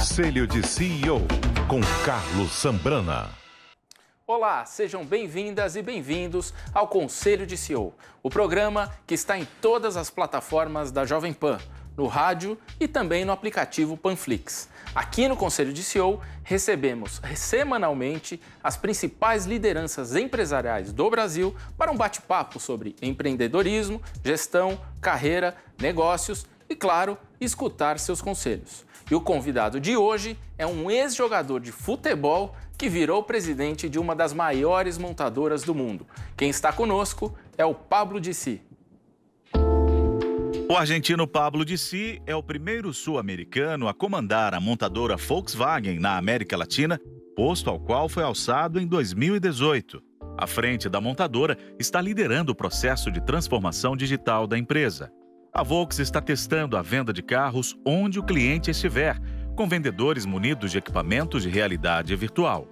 Conselho de CEO, com Carlos Zambrana. Olá, sejam bem-vindas e bem-vindos ao Conselho de CEO, o programa que está em todas as plataformas da Jovem Pan, no rádio e também no aplicativo Panflix. Aqui no Conselho de CEO, recebemos semanalmente as principais lideranças empresariais do Brasil para um bate-papo sobre empreendedorismo, gestão, carreira, negócios e, claro, escutar seus conselhos. E o convidado de hoje é um ex-jogador de futebol que virou presidente de uma das maiores montadoras do mundo. Quem está conosco é o Pablo Dissi. O argentino Pablo Dissi é o primeiro sul-americano a comandar a montadora Volkswagen na América Latina, posto ao qual foi alçado em 2018. À frente da montadora, está liderando o processo de transformação digital da empresa. A Volks está testando a venda de carros onde o cliente estiver, com vendedores munidos de equipamentos de realidade virtual.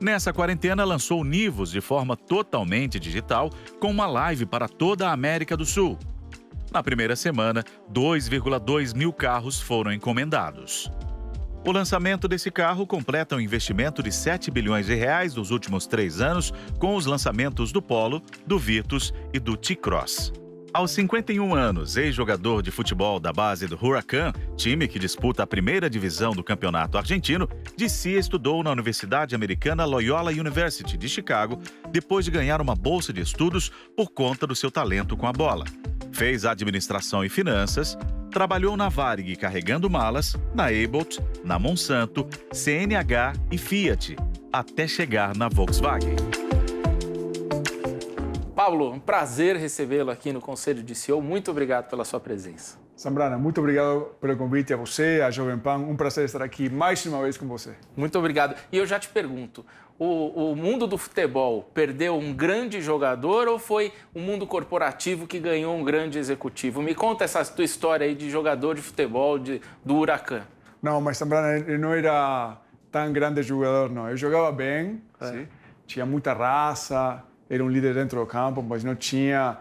Nessa quarentena, lançou Nivos de forma totalmente digital, com uma live para toda a América do Sul. Na primeira semana, 2,2 mil carros foram encomendados. O lançamento desse carro completa um investimento de 7 bilhões de reais nos últimos três anos, com os lançamentos do Polo, do Virtus e do T-Cross. Aos 51 anos, ex-jogador de futebol da base do Huracan, time que disputa a primeira divisão do campeonato argentino, Dicia estudou na Universidade Americana Loyola University de Chicago, depois de ganhar uma bolsa de estudos por conta do seu talento com a bola. Fez administração e finanças, trabalhou na Varig carregando malas, na Abbott, na Monsanto, CNH e Fiat, até chegar na Volkswagen. Pablo, um prazer recebê-lo aqui no Conselho de CEO. Muito obrigado pela sua presença. Sambrana, muito obrigado pelo convite a você, a Jovem Pan. Um prazer estar aqui mais uma vez com você. Muito obrigado. E eu já te pergunto, o, o mundo do futebol perdeu um grande jogador ou foi o mundo corporativo que ganhou um grande executivo? Me conta essa tua história aí de jogador de futebol de, do Huracan. Não, mas Sambrana, ele não era tão grande jogador, não. Eu jogava bem, é. tinha muita raça, era um líder dentro do campo, mas não tinha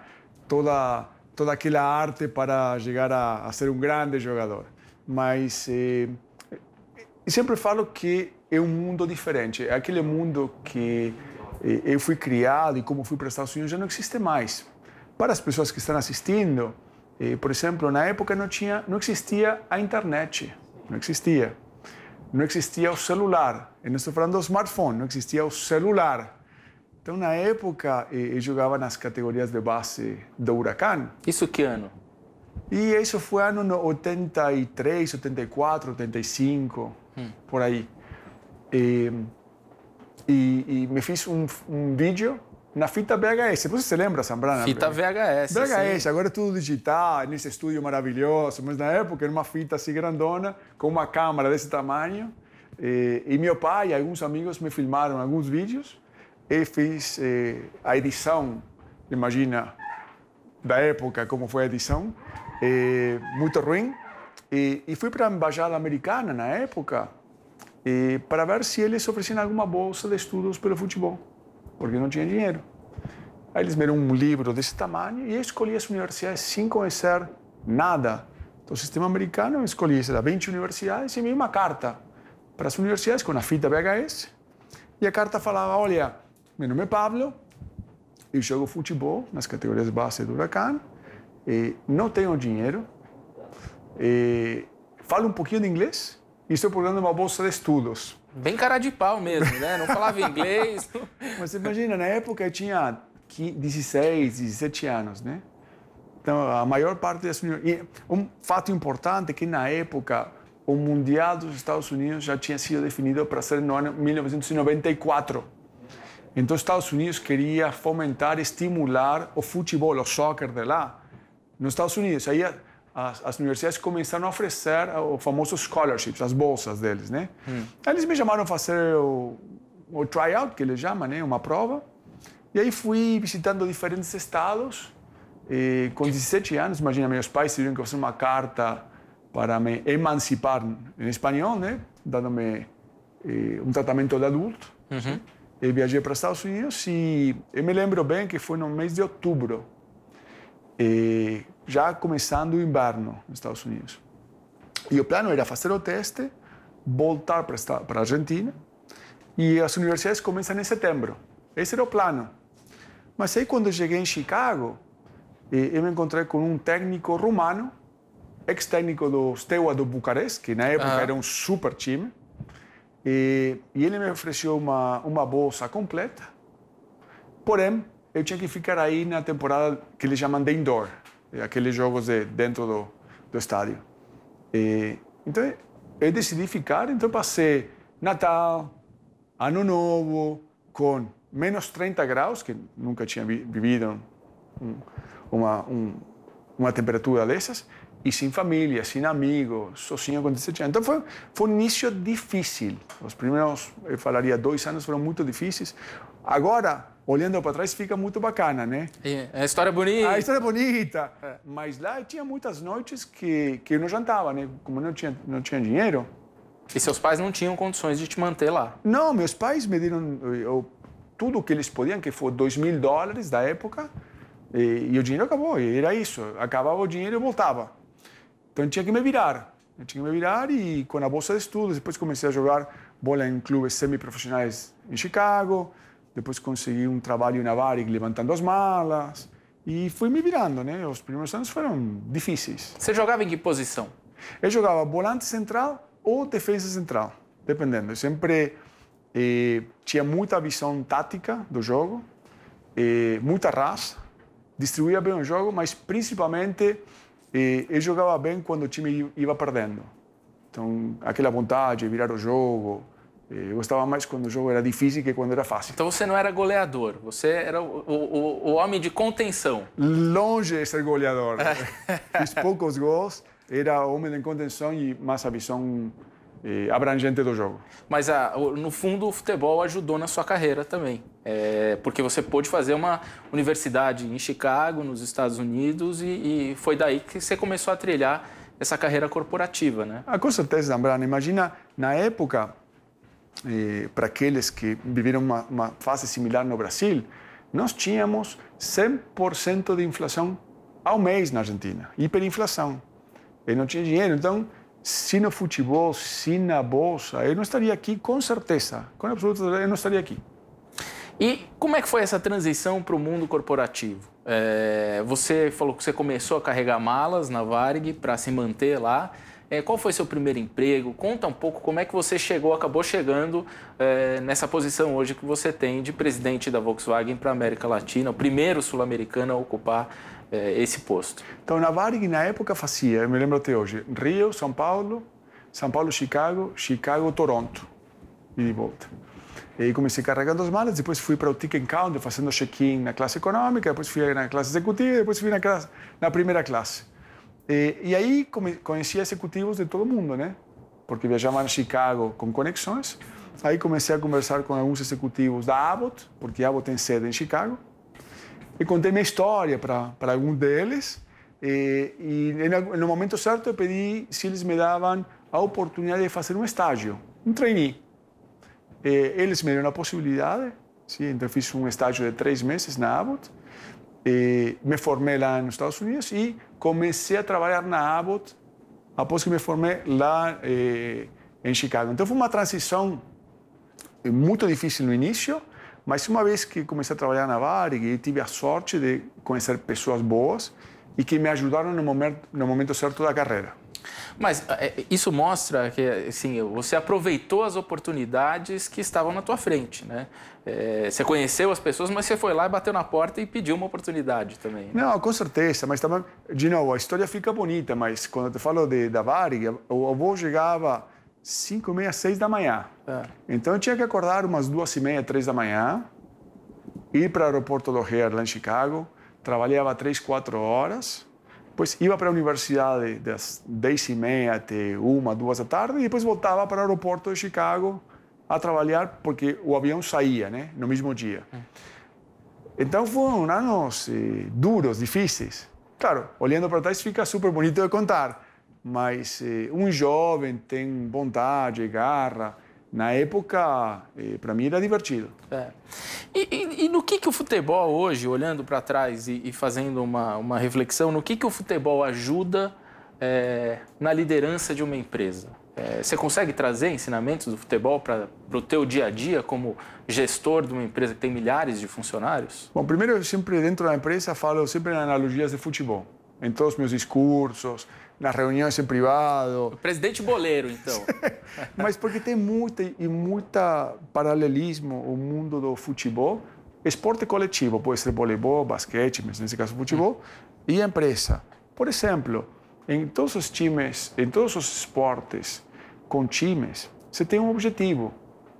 toda toda aquela arte para chegar a, a ser um grande jogador. Mas eh, e sempre falo que é um mundo diferente. É aquele mundo que eh, eu fui criado e como fui para os Estados Unidos já não existe mais. Para as pessoas que estão assistindo, eh, por exemplo, na época não tinha, não existia a internet, não existia, não existia o celular. Eu não estou falando do smartphone, não existia o celular. Então, na época, eu eh, eh, jogava nas categorias de base do Huracán. Isso que ano? E isso foi ano 83, 84, 85, hum. por aí. E, e, e, me fiz um, um vídeo na fita VHS. Não sei se você lembra, Sambrana. Fita VHS. VHS, sim. agora é tudo digital, nesse estúdio maravilhoso. Mas na época era uma fita assim grandona, com uma câmera desse tamanho. E, e meu pai e alguns amigos me filmaram alguns vídeos e fiz eh, a edição, imagina, da época, como foi a edição, eh, muito ruim. E, e fui para a Embaixada Americana na época para ver se eles ofereciam alguma bolsa de estudos pelo futebol, porque não tinha dinheiro. Aí eles me deram um livro desse tamanho e eu escolhi as universidades sem conhecer nada do sistema americano. Eu escolhi, as lá, 20 universidades e me uma carta para as universidades com a fita VHS. E a carta falava: olha meu nome é Pablo, eu jogo futebol nas categorias base do Huracan, eh, não tenho dinheiro, eh, falo um pouquinho de inglês e estou procurando uma bolsa de estudos. Bem cara de pau mesmo, né? Não falava inglês. Mas imagina, na época eu tinha 16, 17 anos, né? Então, a maior parte das minhas Um fato importante é que, na época, o Mundial dos Estados Unidos já tinha sido definido para ser no ano 1994. Então, os Estados Unidos queria fomentar, estimular o futebol, o soccer de lá, nos Estados Unidos. Aí as, as universidades começaram a oferecer ah, o famoso scholarships, as bolsas deles, né? Hum. Aí eles me chamaram para fazer o, o tryout, que eles chamam, né? Uma prova. E aí fui visitando diferentes estados. E, com 17 anos, imagina, meus pais tiveram que fazer uma carta para me emancipar em espanhol, né? Dando-me eh, um tratamento de adulto. Uhum. Assim. Eu viajei para os Estados Unidos e eu me lembro bem que foi no mês de outubro, eh, já começando o inverno nos Estados Unidos. E o plano era fazer o teste, voltar para a Argentina e as universidades começam em setembro. Esse era o plano. Mas aí quando eu cheguei em Chicago, eh, eu me encontrei com um técnico romano, ex-técnico do Steaua do Bucareste, que na época ah. era um super time, e, e ele me ofereceu uma, uma bolsa completa, porém, eu tinha que ficar aí na temporada que eles chamam de indoor, é aqueles jogos de dentro do, do estádio. E, então, eu decidi ficar, então passei Natal, Ano Novo, com menos 30 graus, que nunca tinha vivido uma, um, uma temperatura dessas, e sem família, sem amigo, sozinho com 17 anos. Então foi, foi um início difícil. Os primeiros, eu eh, falaria, dois anos foram muito difíceis. Agora, olhando para trás, fica muito bacana, né? É, a história bonita. A ah, história bonita. É. Mas lá eu tinha muitas noites que, que eu não jantava, né? Como não tinha, não tinha dinheiro. E seus pais não tinham condições de te manter lá? Não, meus pais me deram eh, eu, tudo o que eles podiam, que foi 2 mil dólares da época. E, eh, e o dinheiro acabou, e era isso. Acabava o dinheiro e voltava. Então eu tinha que me virar. Eu tinha que me virar e com a bolsa de estudos, depois comecei a jogar bola em clubes semiprofissionais em Chicago, depois consegui um trabalho na Varig levantando as malas e fui me virando, né? Os primeiros anos foram difíceis. Você jogava em que posição? Eu jogava volante central ou defesa central, dependendo. Eu sempre eh, tinha muita visão tática do jogo, eh, muita raça, distribuía bem o jogo, mas principalmente e eu jogava bem quando o time ia perdendo. Então, aquela vontade, virar o jogo. Eu gostava mais quando o jogo era difícil que quando era fácil. Então você não era goleador, você era o, o, o homem de contenção. Longe de ser goleador. Fiz poucos gols, era homem de contenção e mais a visão abrangente do jogo. Mas, ah, no fundo, o futebol ajudou na sua carreira também. É, porque você pôde fazer uma universidade em Chicago, nos Estados Unidos, e, e foi daí que você começou a trilhar essa carreira corporativa, né? Ah, com certeza, Zambrano. Imagina, na época, eh, para aqueles que viveram uma, uma, fase similar no Brasil, nós tínhamos 100% de inflação ao mês na Argentina, hiperinflação. E não tinha dinheiro, então se no futebol, se na bolsa, eu não estaria aqui com certeza, com absoluta certeza, eu não estaria aqui. E como é que foi essa transição para o mundo corporativo? É, você falou que você começou a carregar malas na Varg para se manter lá. É, qual foi seu primeiro emprego? Conta um pouco como é que você chegou, acabou chegando é, nessa posição hoje que você tem de presidente da Volkswagen para a América Latina, o primeiro sul-americano a ocupar é, esse posto. Então, na Varig, na época, fazia, eu me lembro até hoje, Rio, São Paulo, São Paulo, Chicago, Chicago, Toronto, e de volta. E aí comecei carregando as malas, depois fui para o Ticket Counter fazendo check-in na classe econômica, depois fui na classe executiva, depois fui na, classe, na primeira classe. E, e aí come, conheci executivos de todo mundo, né? Porque viajava a Chicago com conexões. Aí comecei a conversar com alguns executivos da Abbott, porque a Abbott tem sede em Chicago e contei minha história para algum deles. E, e, no momento certo eu pedi se eles me davam a oportunidade de fazer um estágio, um trainee. E eles me deram a possibilidade, sim, então eu fiz um estágio de três meses na Abbott, me formei lá nos Estados Unidos e comecei a trabalhar na Abbott após que me formei lá eh, em Chicago. Então foi uma transição eh, muito difícil no início, mas uma vez que comecei a trabalhar na Varig, tive a sorte de conhecer pessoas boas e que me ajudaram no momento, no momento certo da carreira. Mas eh, eh, isso mostra que assim, você aproveitou as oportunidades que estavam na tua frente, né? É, você conheceu as pessoas, mas você foi lá e bateu na porta e pediu uma oportunidade também. Né? Não, com certeza, mas também, de novo, a história fica bonita, mas quando eu te falo de, da Varig, o avô chegava 5, meia, 6 da manhã. É. Então eu tinha que acordar umas duas e meia, três da manhã, ir para o aeroporto do O'Hare, lá em Chicago, trabalhava 3, 4 horas, depois ia para a universidade das 10 e meia até uma, duas da tarde, e depois voltava para o aeroporto de Chicago a trabalhar, porque o avião saía né, no mesmo dia. É. Então foram anos eh, duros, difíceis. Claro, olhando para trás fica super bonito de contar, mas eh, um jovem tem vontade, garra. Na época, eh, para mim era divertido. É. E, e, e, no que, que o futebol hoje, olhando para trás e, e, fazendo uma, uma reflexão, no que, que o futebol ajuda é, na liderança de uma empresa? É, você consegue trazer ensinamentos do futebol para o teu dia a dia como gestor de uma empresa que tem milhares de funcionários? Bom, primeiro eu sempre dentro da empresa falo sempre em analogias de futebol. Em todos os meus discursos, nas reuniões em privado. O presidente boleiro, então. Mas porque tem muita e muita paralelismo o mundo do futebol, esporte coletivo, pode ser voleibol, basquete, mas nesse caso futebol, e empresa. Por exemplo, em todos os times, em todos os esportes com times, você tem um objetivo,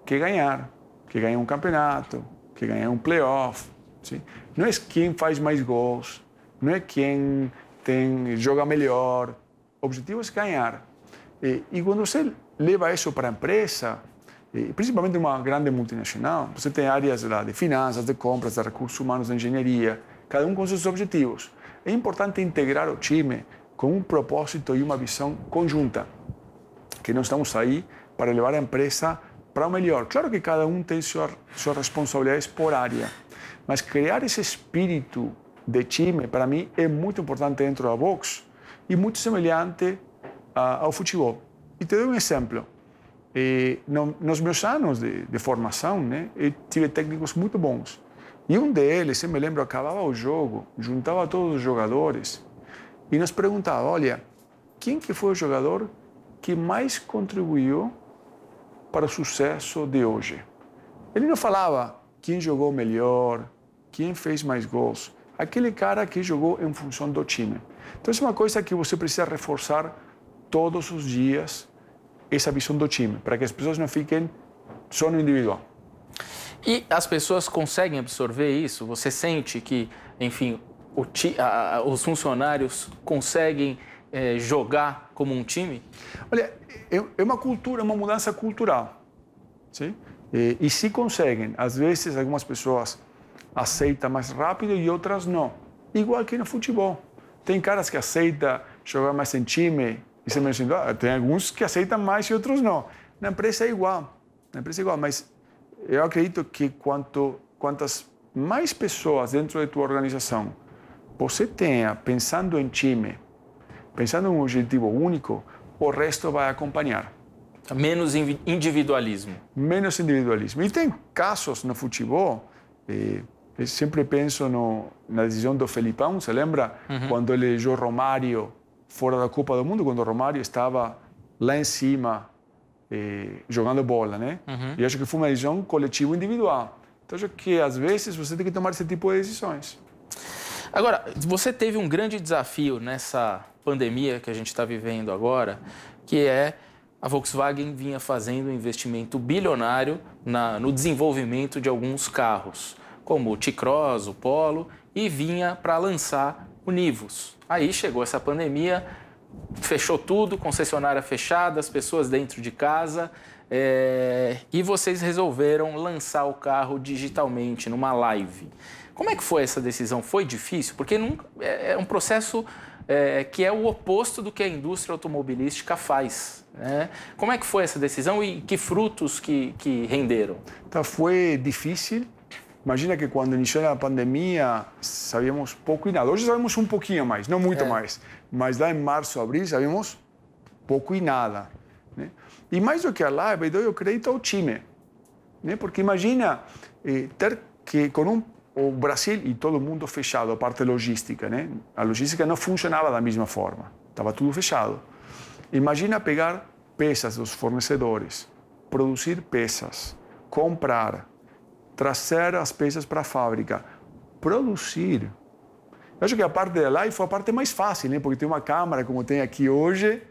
que é ganhar, que é ganhar um campeonato, que é ganhar um playoff. Sim? Não é quem faz mais gols, não é quem tem, joga melhor, o objetivo é ganhar. E, eh, e quando você leva isso para a empresa, eh, principalmente uma grande multinacional, você tem áreas lá de finanças, de compras, de recursos humanos, de engenharia, cada um com seus objetivos. É importante integrar o time com um propósito e uma visão conjunta, que nós estamos aí para levar a empresa para o melhor. Claro que cada um tem sua, suas responsabilidades por área, mas criar esse espírito de time, para mim, é muito importante dentro da Vox, e muito semelhante ao futebol. E te dou um exemplo. E, eh, no, nos meus anos de, de formação, né, eu ¿eh? eh, tive técnicos muito bons. E um deles, eu me lembro, acabava o jogo, juntava todos os jogadores e nos perguntava, olha, quem que foi o jogador que mais contribuiu para o sucesso de hoje? Ele não falava quem jogou melhor, quem fez mais gols. Aquele cara que jogou em função do time. Então, isso é uma coisa que você precisa reforçar todos os dias, essa visão do time, para que as pessoas não fiquem só no individual. E as pessoas conseguem absorver isso? Você sente que, enfim, ti, a, os funcionários conseguem é, jogar como um time? Olha, é, é uma cultura, uma mudança cultural. Sim? Eh, e, e se conseguem, às vezes algumas pessoas aceitam mais rápido e outras não. Igual que no futebol. Tem caras que aceitam jogar mais em time e ser menos individual. Ah, tem alguns que aceitam mais e outros não. Na empresa é igual. Na empresa é igual, mas eu acredito que quanto, quantas mais pessoas dentro da tua organização você tenha pensando em time, pensando em um objetivo único, o resto vai acompanhar. Menos individualismo. Menos individualismo. E tem casos no futebol... Eh, eu eh, sempre penso no, na decisão do Felipão, você lembra? Uhum. Quando ele deixou Romário fora da Copa do Mundo, quando Romário estava lá em cima eh, jogando bola, né? Uhum. E acho que foi uma decisão coletiva individual. Então, acho que às vezes você tem que tomar esse tipo de decisões. Agora, você teve um grande desafio nessa pandemia que a gente está vivendo agora, que é a Volkswagen vinha fazendo um investimento bilionário na, no desenvolvimento de alguns carros como o T-Cross, o Polo, e vinha para lançar o Nivus. Aí chegou essa pandemia, fechou tudo, concessionária fechada, as pessoas dentro de casa, é... e vocês resolveram lançar o carro digitalmente, numa live. Como é que foi essa decisão? Foi difícil? Porque é, é um processo é, que é o oposto do que a indústria automobilística faz. Né? Como é que foi essa decisão e que frutos que, que renderam? Então, foi difícil, Imagina que quando iniciou a pandemia, sabíamos pouco e nada. Hoje sabemos um pouquinho mais, não muito é. mais. Mas lá em março, abril, sabíamos pouco e nada. Né? E mais do que a live, eu dou crédito ao time. Né? Porque imagina eh, ter que, com um, o Brasil e todo mundo fechado, a parte logística, né? a logística não funcionava da mesma forma, estava tudo fechado. Imagina pegar peças dos fornecedores, produzir peças, comprar, trazer as peças para a fábrica, produzir. Eu acho que a parte da live foi a parte mais fácil, né? Porque tem uma câmera como tem aqui hoje,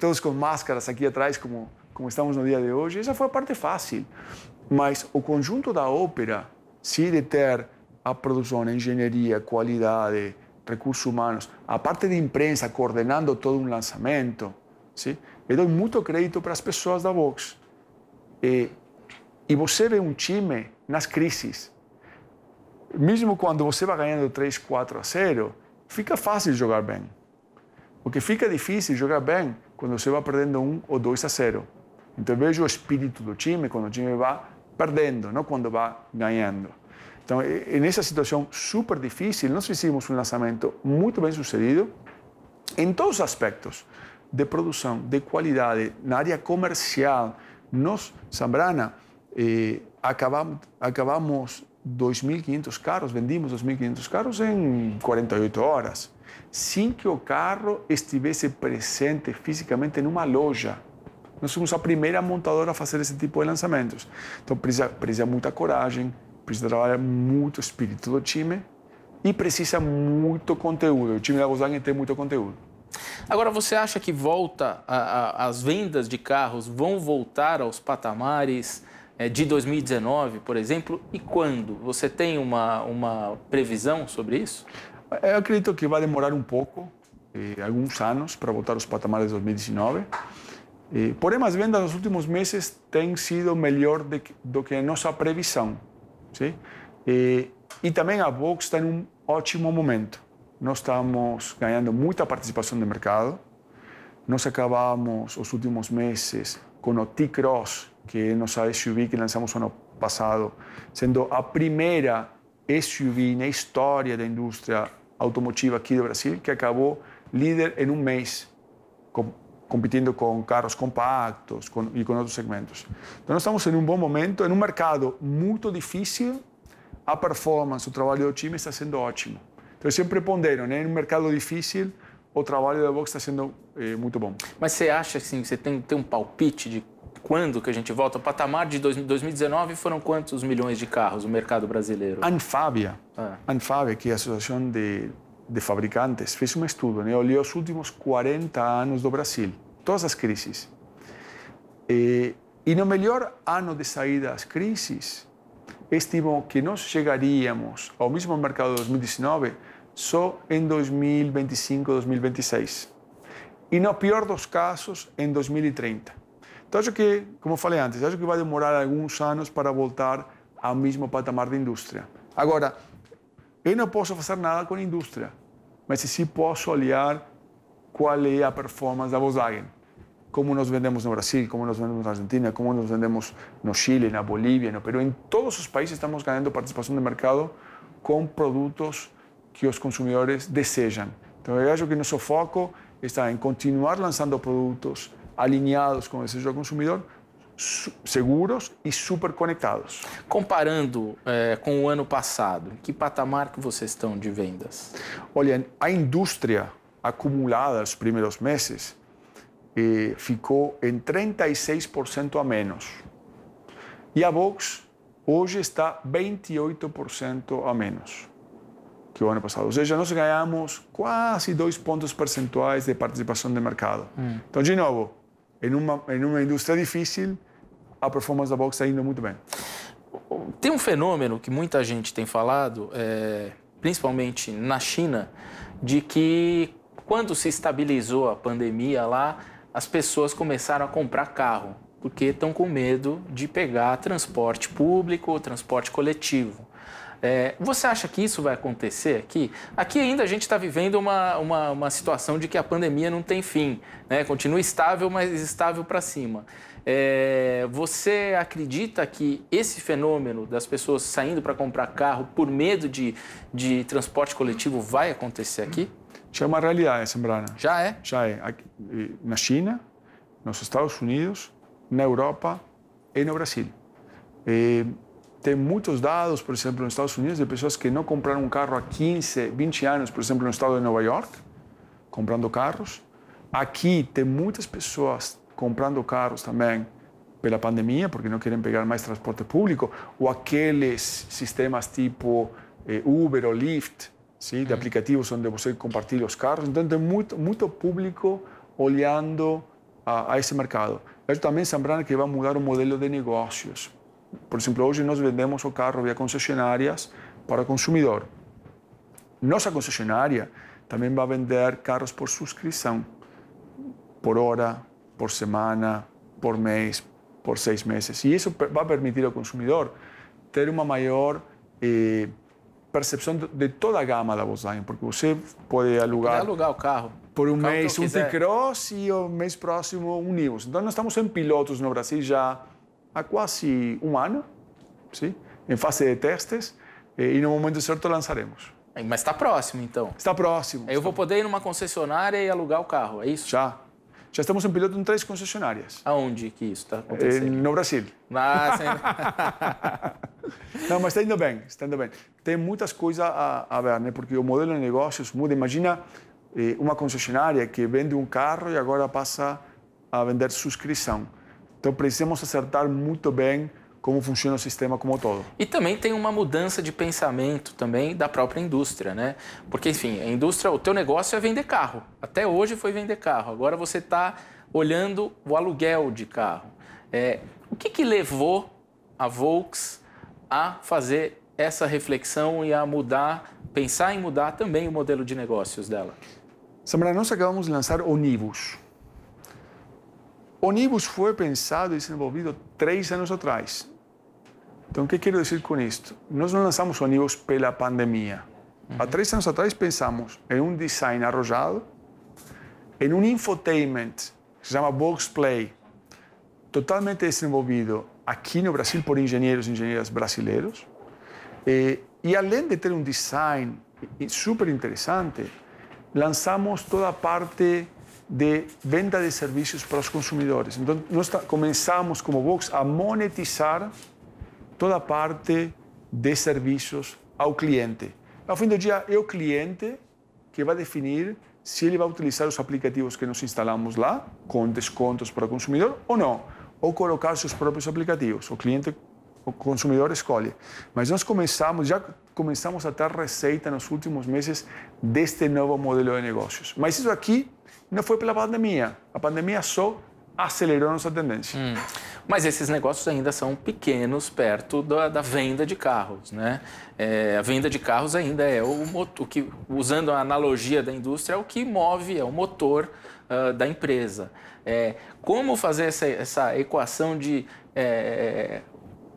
todos com máscaras aqui atrás, como, como estamos no dia de hoje. Essa foi a parte fácil. Mas o conjunto da ópera, se ele ter a produção, a engenharia, qualidade, recursos humanos, a parte de imprensa coordenando todo um lançamento, sim? eu dou muito crédito para as pessoas da Vox. E e você vê um time nas crises. Mesmo quando você vai ganhando 3, 4 a 0, fica fácil jogar bem. O que fica difícil jogar bem quando você vai perdendo 1 ou 2 a 0. Então eu vejo o espírito do time quando o time vai perdendo, não quando vai ganhando. Então, nessa situação super difícil, nós fizemos um lançamento muito bem sucedido em todos os aspectos de produção, de qualidade, na área comercial. Nós, Sambrana, acabamos, acabamos 2.500 carros, vendimos 2.500 carros em 48 horas, sem que o carro estivesse presente fisicamente numa loja. Nós somos a primeira montadora a fazer esse tipo de lançamentos. Então precisa, precisa muita coragem, precisa trabalhar muito o espírito do time e precisa muito conteúdo. O time da Volkswagen tem muito conteúdo. Agora, você acha que volta a, a, as vendas de carros vão voltar aos patamares é, de 2019, por exemplo, e quando? Você tem uma, uma previsão sobre isso? Eu acredito que vai demorar um pouco, eh, alguns anos, para voltar aos patamares de 2019. Eh, porém, as vendas nos últimos meses têm sido melhor de, do que a nossa previsão. Sim? Eh, e também a Vox está em um ótimo momento. Nós estamos ganhando muita participação de mercado. Nós acabamos os últimos meses com o T-Cross, que é nossa SUV que lançamos ano passado, sendo a primeira SUV na história da indústria automotiva aqui do Brasil, que acabou líder em um mês, com, competindo com carros compactos com, e com outros segmentos. Então, nós estamos em um bom momento, em um mercado muito difícil, a performance, o trabalho do time está sendo ótimo. Então, eu sempre pondero, né? em um mercado difícil, o trabalho da Vox está sendo eh, muito bom. Mas você acha, assim, você tem, tem um palpite de quando que a gente volta? O patamar de 2019 foram quantos milhões de carros o mercado brasileiro? Anfábia, ah. que é a Associação de, de Fabricantes, fez um estudo, né? olhou os últimos 40 anos do Brasil, todas as crises. E, e no melhor ano de saída das crises, estimou que nós chegaríamos ao mesmo mercado de 2019 só em 2025, 2026. E no pior dos casos, em 2030. Então, acho que, como eu falei antes, acho que vai demorar alguns anos para voltar ao mesmo patamar da indústria. Agora, eu não posso fazer nada com a indústria, mas sim posso olhar qual é a performance da Volkswagen. Como nós vendemos no Brasil, como nós vendemos na Argentina, como nós vendemos no Chile, na Bolívia, no Peru. Em todos os países estamos ganhando participação de mercado com produtos que os consumidores desejam. Então, eu acho que nosso foco está em continuar lançando produtos alinhados com desejo do consumidor, seguros e super conectados. Comparando é, eh, com o ano passado, que patamar que vocês estão de vendas? Olha, a indústria acumulada nos primeiros meses ficou em 36% a menos. E a Vox hoje está 28% a menos que o ano passado. Ou seja, nós ganhamos quase dois pontos percentuais de participação de mercado. Hum. Então, de novo, em uma, em uma indústria difícil, a performance da boxe está indo muito bem. Tem um fenômeno que muita gente tem falado, é, principalmente na China, de que quando se estabilizou a pandemia lá, as pessoas começaram a comprar carro, porque estão com medo de pegar transporte público ou transporte coletivo. É, você acha que isso vai acontecer aqui? Aqui ainda a gente está vivendo uma, uma, uma, situação de que a pandemia não tem fim, né? continua estável, mas estável para cima. É, você acredita que esse fenômeno das pessoas saindo para comprar carro por medo de, de transporte coletivo vai acontecer aqui? Já é uma realidade, Sembrana. Já é? Já é. Na China, nos Estados Unidos, na Europa e no Brasil. É tem muitos dados, por exemplo, nos Estados Unidos, de pessoas que não compraram um carro há 15, 20 anos, por exemplo, no estado de Nova York, comprando carros. Aqui tem muitas pessoas comprando carros também pela pandemia, porque não querem pegar mais transporte público, ou aqueles sistemas tipo eh, Uber ou Lyft, sim, de aplicativos onde você compartilha os carros. Então, tem muito, muito público olhando a, a esse mercado. Eu também Sambrana que vai mudar o modelo de negócios Por ejemplo, hoy nos vendemos o carro vía concesionarias para el consumidor. concesionaria también va a vender carros por suscripción, por hora, por semana, por mes, por seis meses. Y eso va a permitir al consumidor tener una mayor eh, percepción de toda a gama de Volkswagen, porque usted puede alugar, o carro por un mes un um T-Cross mês próximo un Nivus. Entonces, estamos en pilotos no Brasil ya. há quase um ano, sim, em fase de testes, eh, e no momento certo lançaremos. Eh, mas está próximo, então. Está próximo. Eu está... vou poder ir numa concessionária e alugar o carro, é isso? Já. Já estamos em piloto em três concessionárias. Aonde que isso está eh, acontecendo? É, no Brasil. Ah, sem... Não, mas está indo bem, está indo bem. Tem muitas coisas a, a ver, né? Porque o modelo de negócios muda. Imagina eh, uma concessionária que vende um carro e agora passa a vender subscrição então precisamos acertar muito bem como funciona o sistema como um todo. E também tem uma mudança de pensamento também da própria indústria, né? Porque, enfim, a indústria, o teu negócio é vender carro. Até hoje foi vender carro. Agora você está olhando o aluguel de carro. É, o que, que levou a Volks a fazer essa reflexão e a mudar, pensar em mudar também o modelo de negócios dela? Samara, nós acabamos de lançar Onibus. Onibus fue pensado y desenvolvido tres años atrás. ¿Qué ¿qué quiero decir esto? esto? lanzamos Nós lanzamos la Onibus pela pandemia. A tres años atrás pensamos en un design arrojado, en un infotainment que se llama Box Play, totalmente desenvolvido aquí en Brasil por ingenieros e ingenieras brasileiros. Eh, y, e além de tener un design super interesante, lanzamos toda parte de venda de serviços para os consumidores. Então, nós começamos como Vox a monetizar toda a parte de serviços ao cliente. Ao fim do dia, é o cliente que vai definir se ele vai utilizar os aplicativos que nós instalamos lá, com descontos para o consumidor ou não, ou colocar seus próprios aplicativos. O cliente, o consumidor escolhe. Mas nós começamos, já começamos a ter receita nos últimos meses deste novo modelo de negócios. Mas isso aqui não foi pela pandemia. A pandemia só acelerou nossa tendência. Hum. Mas esses negócios ainda são pequenos perto da, da venda de carros, né? É, a venda de carros ainda é o, o que, usando a analogia da indústria, é o que move, é o motor uh, da empresa. É, como fazer essa, essa equação de é, é, é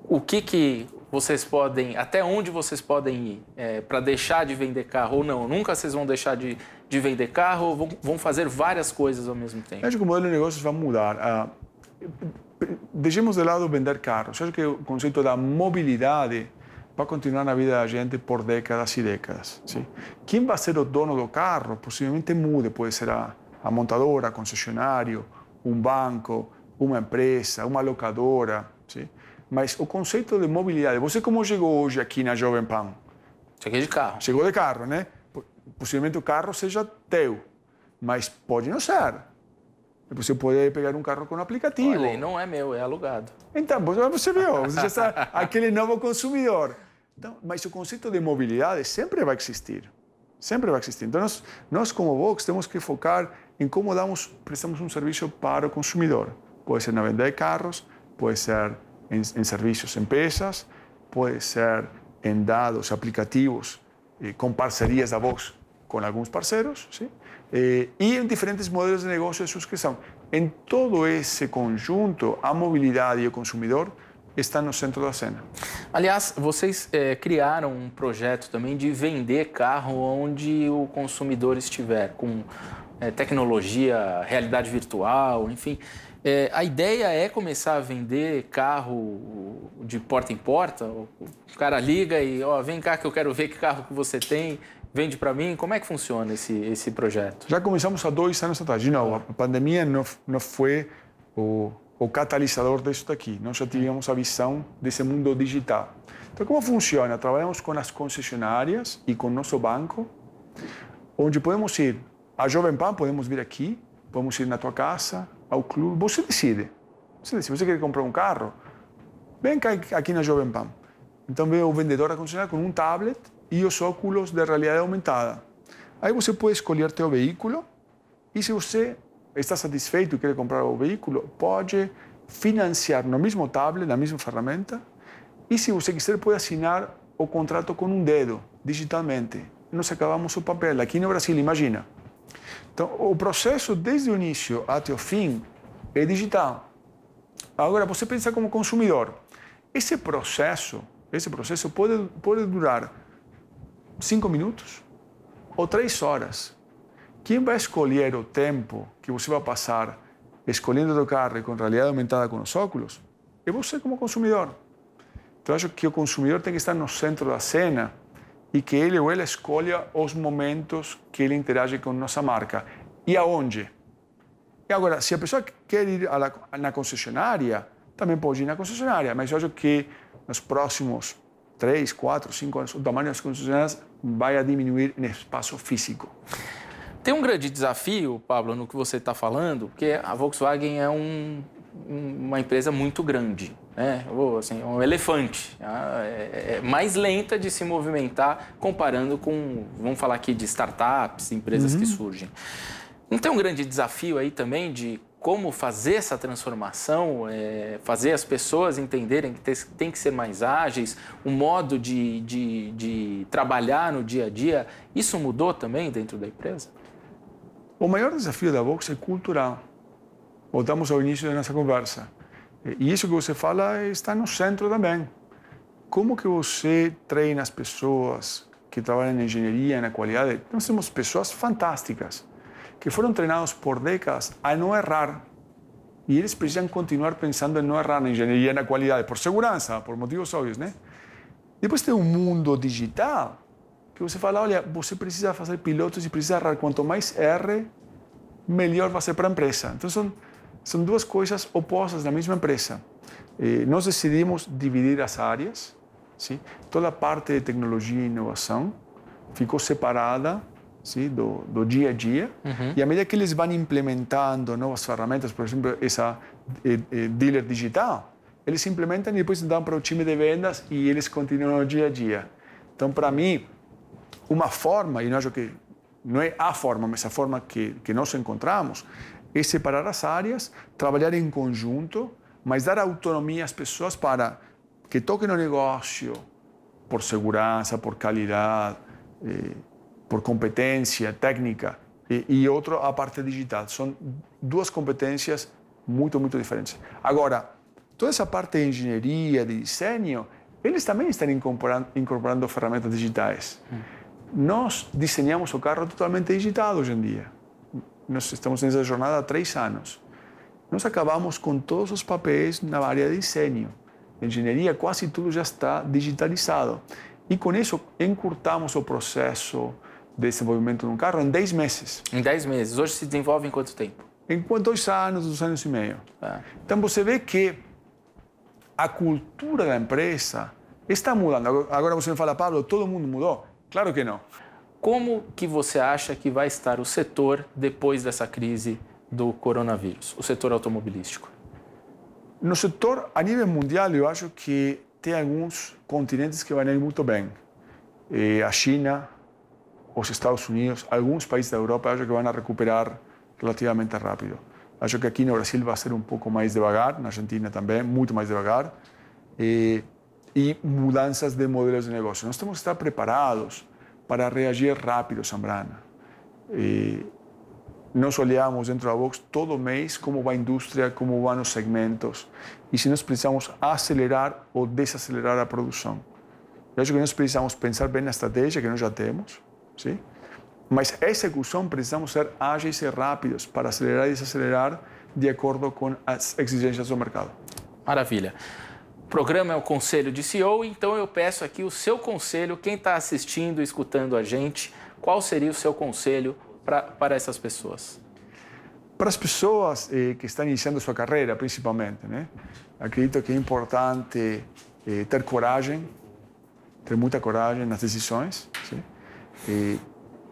o que, que vocês podem, até onde vocês podem ir é, para deixar de vender carro ou não. Nunca vocês vão deixar de, de vender carro, vão, vão fazer várias coisas ao mesmo tempo. acho que o modelo de negócios vai mudar. Ah, deixemos de lado vender carros. acho que o conceito da mobilidade vai continuar na vida da gente por décadas e décadas. Sim? Quem vai ser o dono do carro possivelmente mude, pode ser a, a montadora, a concessionário, um banco, uma empresa, uma locadora. Sim? Mas o conceito de mobilidade, você como chegou hoje aqui na Jovem Pan? Cheguei de carro. Chegou de carro, né? Possivelmente o carro seja teu, mas pode não ser. Você pode pegar um carro com um aplicativo. Olha, não é meu, é alugado. Então, você viu, você já está aquele novo consumidor. Então, mas o conceito de mobilidade sempre vai existir. Sempre vai existir. Então, nós, nós como Vox, temos que focar em como damos, prestamos um serviço para o consumidor. Pode ser na venda de carros, pode ser en, en servicios, empresas, puede ser en dados, aplicativos, eh, con parcerías da voz con algunos parceros, ¿sí? eh, y en diferentes modelos de negocio de suscripción. En todo ese conjunto, a mobilidade e o consumidor estão no centro da cena. Aliás, vocês eh, criaram um projeto também de vender carro onde o consumidor estiver, com eh, tecnologia, realidade virtual, enfim. É, a ideia é começar a vender carro de porta em porta? O cara liga e, ó, oh, vem cá que eu quero ver que carro que você tem, vende para mim. Como é que funciona esse, esse projeto? Já começamos há dois anos atrás. De novo, a pandemia não, não foi o, o catalisador disso daqui. Nós já tínhamos a visão desse mundo digital. Então, como funciona? Trabalhamos com as concessionárias e com o nosso banco, onde podemos ir. A Jovem Pan, podemos vir aqui, podemos ir na tua casa, ao clube, você decide. Você decide, você quer comprar un um carro? Vem aqui na Jovem Pan. Então veio o vendedor acondicionado con un um tablet y e los óculos de realidad aumentada. Ahí, você puede escolher teu vehículo y e si usted está satisfeito y e quiere comprar o vehículo, puede financiar no mismo tablet, la misma ferramenta. E se você quiser, pode asignar o contrato con un um dedo, digitalmente. ¡Nos acabamos o papel. Aquí no Brasil, imagina. Então, o processo, desde o início até o fim, é digital. Agora, você pensa como consumidor. Esse processo, esse processo pode, pode durar cinco minutos ou três horas. Quem vai escolher o tempo que você vai passar escolhendo tocar carro com realidade aumentada com os óculos é você como consumidor. Então, acho que o consumidor tem que estar no centro da cena e que ele ou ela escolha os momentos que ele interage com nossa marca e aonde. E agora, se a pessoa quer ir na concessionária, também pode ir na concessionária, mas eu acho que nos próximos 3, 4, 5 anos, o tamanho das concessionárias vai diminuir no espaço físico. Tem um grande desafio, Pablo, no que você está falando, porque a Volkswagen é um uma empresa muito grande, né? Ou, assim, um elefante. Tá? É, é mais lenta de se movimentar comparando com, vamos falar aqui de startups, empresas uhum. que surgem. Então tem um grande desafio aí também de como fazer essa transformação, é, fazer as pessoas entenderem que tem que ser mais ágeis, o modo de, de, de trabalhar no dia a dia, isso mudou também dentro da empresa? O maior desafio da Vox é cultural voltamos ao início da nossa conversa. E isso que você fala está no centro também. Como que você treina as pessoas que trabalham na engenharia, na qualidade? Nós temos pessoas fantásticas que foram treinadas por décadas a não errar. E eles precisam continuar pensando em não errar na engenharia, na qualidade, por segurança, por motivos óbvios, né? Depois tem um mundo digital que você fala, olha, você precisa fazer pilotos e precisa errar. Quanto mais erre, melhor vai ser para a empresa. Então, são são duas coisas opostas da mesma empresa. E eh, nós decidimos dividir as áreas. Sim? Toda a parte de tecnologia e inovação ficou separada sim? Do, do dia a dia. Uhum. E à medida que eles vão implementando novas ferramentas, por exemplo, essa eh, eh, dealer digital, eles implementam e depois dão para o time de vendas e eles continuam no dia a dia. Então, para mim, uma forma, e não acho que não é a forma, mas a forma que, que nós encontramos, é separar as áreas, trabalhar em conjunto, mas dar autonomia às pessoas para que toquem no negócio por segurança, por qualidade, eh, por competência técnica e, outra outro a parte digital. São duas competências muito, muito diferentes. Agora, toda essa parte de engenharia, de desenho, eles também estão incorporando, incorporando ferramentas digitais. Hum. Nós desenhamos o carro totalmente digital hoje em dia nós estamos nessa jornada há três anos. Nós acabamos com todos os papéis na área de desenho. Engenharia, quase tudo já está digitalizado. E com isso, encurtamos o processo de desenvolvimento de um carro em 10 meses. Em 10 meses. Hoje se desenvolve em quanto tempo? Em dois anos, dois anos e meio. Ah. Então você vê que a cultura da empresa está mudando. Agora você me fala, Pablo, todo mundo mudou? Claro que não. Como que você acha que vai estar o setor depois dessa crise do coronavírus, o setor automobilístico? No setor, a nível mundial, eu acho que tem alguns continentes que vão ir muito bem. Eh, a China, os Estados Unidos, alguns países da Europa, acho que vão recuperar relativamente rápido. Acho que aqui no Brasil vai ser um pouco mais devagar, na Argentina também, muito mais devagar. E, eh, e mudanças de modelos de negócio. Nós temos que estar preparados para reagir rápido Zambrana. Eh, olvidamos dentro dentro la BOX todo mes cómo va la indústria, como van los segmentos y si nos precisamos acelerar o desacelerar la producción. Yo creo que nos precisamos pensar en la estrategia que nós ya tenemos, sí. mas a execução precisamos ser ágiles y rápidos para acelerar y desacelerar de acuerdo con las exigencias del mercado. Maravilha. programa é o Conselho de CEO, então eu peço aqui o seu conselho, quem está assistindo, escutando a gente, qual seria o seu conselho pra, para essas pessoas? Para as pessoas eh, que estão iniciando sua carreira, principalmente, né? acredito que é importante eh, ter coragem, ter muita coragem nas decisões, eh,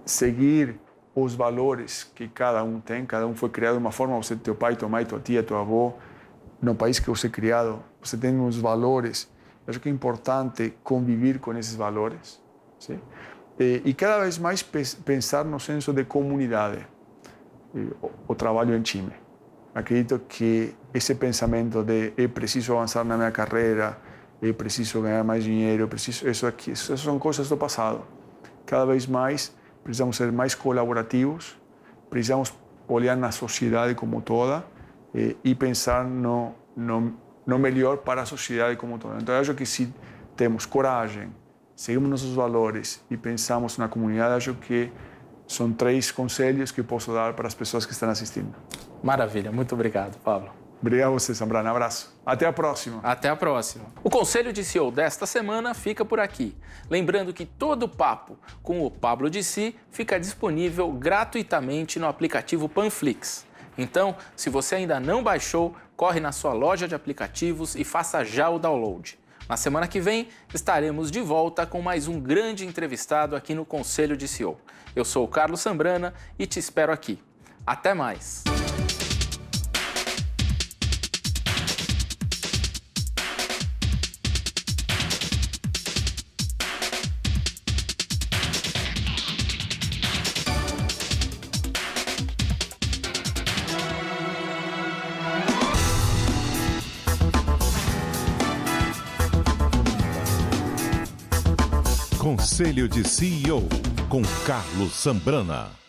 seguir os valores que cada um tem, cada um foi criado de uma forma, você, teu pai, tua mãe, tua tia, tua avó, no país que você é criado, você tem uns valores. Eu acho que é importante conviver com esses valores. Sim? E, eh, e cada vez mais pensar no senso de comunidade, eh, o, o trabalho em time. Acredito que esse pensamento de é preciso avançar na minha carreira, é preciso ganhar mais dinheiro, preciso isso aqui, essas são coisas do passado. Cada vez mais precisamos ser mais colaborativos, precisamos olhar na sociedade como toda e, e pensar no, no no melhor para a sociedade como todo. Então, eu acho que se temos coragem, seguimos nossos valores e pensamos na comunidade, acho que são três conselhos que posso dar para as pessoas que estão assistindo. Maravilha, muito obrigado, Pablo. Obrigado a você, Sambrano, Um abraço. Até a próxima. Até a próxima. O Conselho de CEO desta semana fica por aqui. Lembrando que todo o papo com o Pablo de Si fica disponível gratuitamente no aplicativo Panflix. Então, se você ainda não baixou, corre na sua loja de aplicativos e faça já o download. Na semana que vem estaremos de volta com mais um grande entrevistado aqui no Conselho de CEO. Eu sou o Carlos Sambrana e te espero aqui. Até mais! Conselho de CEO, com Carlos Zambrana.